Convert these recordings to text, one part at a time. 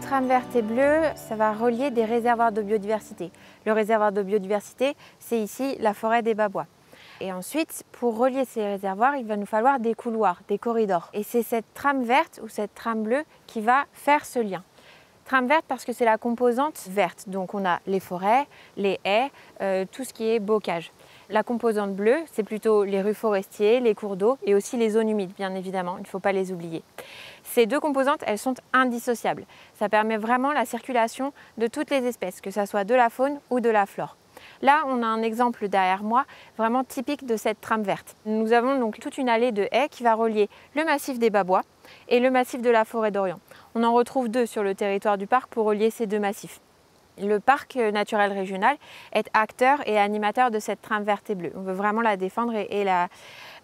Une trame verte et bleue, ça va relier des réservoirs de biodiversité. Le réservoir de biodiversité, c'est ici la forêt des Babois. Et ensuite, pour relier ces réservoirs, il va nous falloir des couloirs, des corridors. Et c'est cette trame verte ou cette trame bleue qui va faire ce lien. Trame verte parce que c'est la composante verte. Donc on a les forêts, les haies, euh, tout ce qui est bocage. La composante bleue, c'est plutôt les rues forestiers, les cours d'eau et aussi les zones humides, bien évidemment, il ne faut pas les oublier. Ces deux composantes, elles sont indissociables. Ça permet vraiment la circulation de toutes les espèces, que ce soit de la faune ou de la flore. Là, on a un exemple derrière moi, vraiment typique de cette trame verte. Nous avons donc toute une allée de haies qui va relier le massif des Babois et le massif de la forêt d'Orient. On en retrouve deux sur le territoire du parc pour relier ces deux massifs le parc naturel régional est acteur et animateur de cette trame verte et bleue. On veut vraiment la défendre et,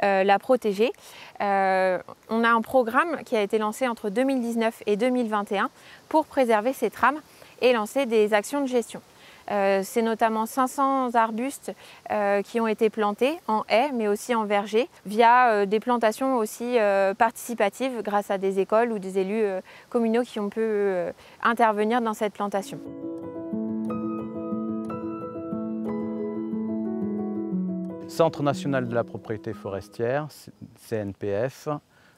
euh, la, protéger. Euh, on a un programme qui a été lancé entre 2019 et 2021 pour préserver ces trames et lancer des actions de gestion. Euh, c'est notamment 500 arbustes qui ont été plantés en haies, mais aussi en vergers, via des plantations aussi participatives grâce à des écoles ou des élus communaux qui ont pu intervenir dans cette plantation. Centre national de la propriété forestière, CNPF,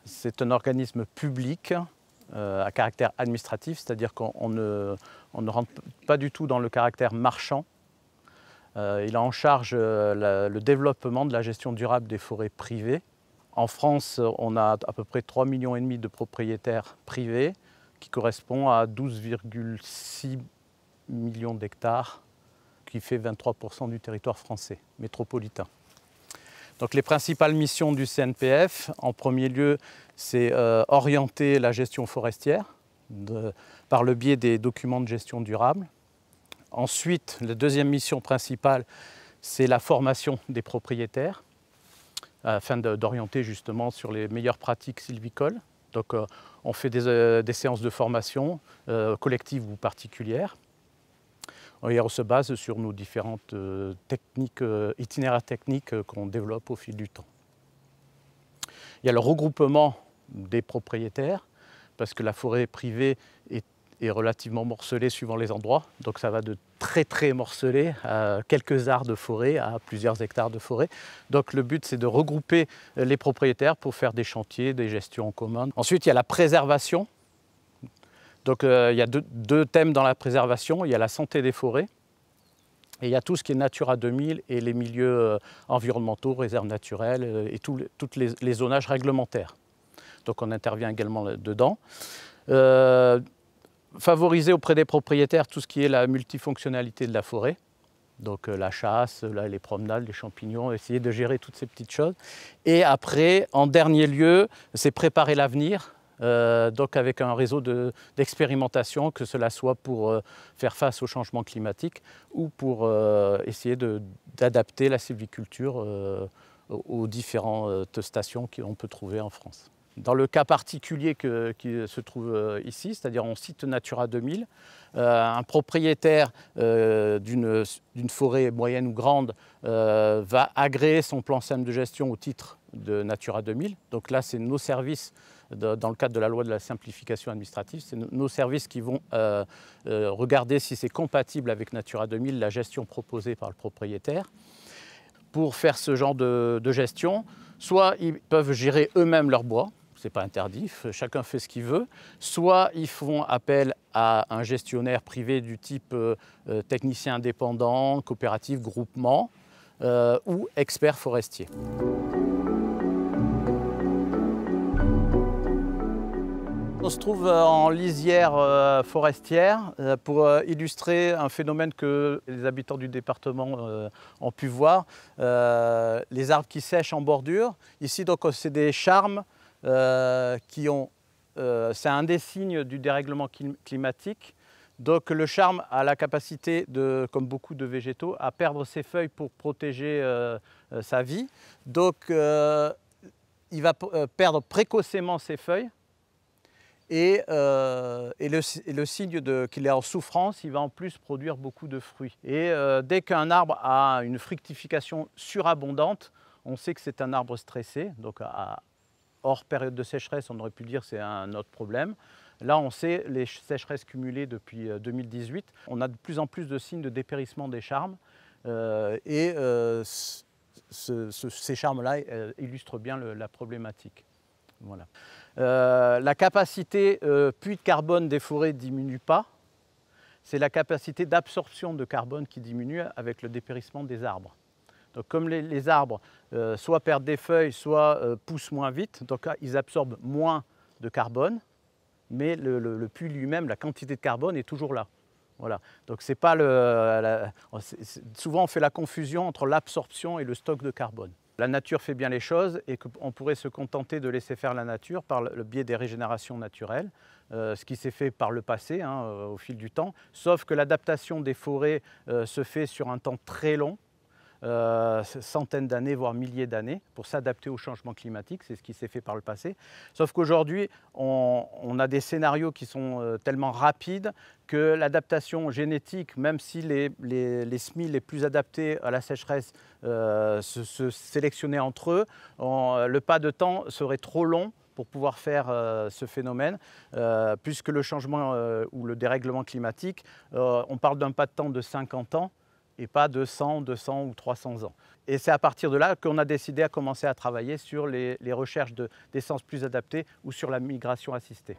c'est un organisme public euh, à caractère administratif, c'est-à-dire qu'on ne, rentre pas du tout dans le caractère marchand. Euh, il a en charge euh, le développement de la gestion durable des forêts privées. En France, on a à peu près 3,5 millions de propriétaires privés, qui correspond à 12,6 millions d'hectares, qui fait 23% du territoire français métropolitain. Donc les principales missions du CNPF, en premier lieu, c'est euh, orienter la gestion forestière par le biais des documents de gestion durable. Ensuite, la deuxième mission principale, c'est la formation des propriétaires afin d'orienter justement sur les meilleures pratiques sylvicoles. Donc euh, on fait des, euh, des, séances de formation collectives ou particulières. Euh, on se base sur nos différentes euh, techniques, euh, itinéraires techniques qu'on développe au fil du temps. Il y a le regroupement des propriétaires, parce que la forêt privée est, relativement morcelée suivant les endroits. Donc ça va de très très morcelé à quelques arts de forêt, à plusieurs hectares de forêt. Donc le but c'est de regrouper les propriétaires pour faire des chantiers, des gestions en commun. Ensuite il y a la préservation, donc euh, il y a deux, thèmes dans la préservation, il y a la santé des forêts et il y a tout ce qui est Natura 2000 et les milieux euh, environnementaux, réserves naturelles euh, et tous les, zonages réglementaires. Donc on intervient également dedans. favoriser auprès des propriétaires tout ce qui est la multifonctionnalité de la forêt. Donc la chasse, les promenades, les champignons, essayer de gérer toutes ces petites choses. Et après, en dernier lieu, c'est préparer l'avenir euh, donc avec un réseau d'expérimentation, que cela soit pour euh, faire face au changement climatique ou pour euh, essayer d'adapter la sylviculture aux différentes stations qu'on peut trouver en France. Dans le cas particulier qui se trouve ici, c'est-à-dire on cite Natura 2000, un propriétaire d'une forêt moyenne ou grande va agréer son plan SEM de gestion au titre de Natura 2000. Donc là, c'est nos services, dans le cadre de la loi de la simplification administrative, c'est nos services qui vont euh, euh, regarder si c'est compatible avec Natura 2000, la gestion proposée par le propriétaire. Pour faire ce genre de, gestion, soit ils peuvent gérer eux-mêmes leur bois, c'est pas interdit, chacun fait ce qu'il veut. Soit ils font appel à un gestionnaire privé du type euh, technicien indépendant, coopératif, groupement ou expert forestier. On se trouve euh, en lisière euh, forestière euh, pour illustrer un phénomène que les habitants du département ont pu voir, les arbres qui sèchent en bordure. Ici, donc, c'est des charmes qui ont... c'est un des signes du dérèglement climatique. Donc le charme a la capacité, de, comme beaucoup de végétaux, à perdre ses feuilles pour protéger sa vie. Donc il va perdre précocement ses feuilles euh, et, le, signe qu'il est en souffrance, il va en plus produire beaucoup de fruits. Et euh, dès qu'un arbre a une fructification surabondante, on sait que c'est un arbre stressé. Donc à, hors période de sécheresse, on aurait pu dire c'est un autre problème. Là, on sait les sécheresses cumulées depuis 2018. Euh, on a de plus en plus de signes de dépérissement des charmes. et ces charmes-là illustrent bien la problématique. Voilà. Euh, la capacité euh, puits de carbone des forêts ne diminue pas, c'est la capacité d'absorption de carbone qui diminue avec le dépérissement des arbres. comme les, arbres euh, soit perdent des feuilles, soit euh, poussent moins vite, donc ah, ils absorbent moins de carbone, mais le, puits lui-même, la quantité de carbone est toujours là. Voilà. Donc c'est pas souvent on fait la confusion entre l'absorption et le stock de carbone la nature fait bien les choses et qu'on pourrait se contenter de laisser faire la nature par le biais des régénérations naturelles, euh, ce qui s'est fait par le passé, hein, euh, au fil du temps, sauf que l'adaptation des forêts euh, se fait sur un temps très long, euh, centaines d'années, voire milliers d'années, pour s'adapter au changement climatique. C'est ce qui s'est fait par le passé. Sauf qu'aujourd'hui, on, a des scénarios qui sont euh, tellement rapides que l'adaptation génétique, même si les, les, les, semis les plus adaptés à la sécheresse euh, se, sélectionnaient entre eux, le pas de temps serait trop long pour pouvoir faire ce phénomène, puisque le changement ou le dérèglement climatique, on parle d'un pas de temps de 50 ans, et pas de 100, 200 ou 300 ans. Et c'est à partir de là qu'on a décidé à commencer à travailler sur les, recherches d'essences plus adaptées ou sur la migration assistée.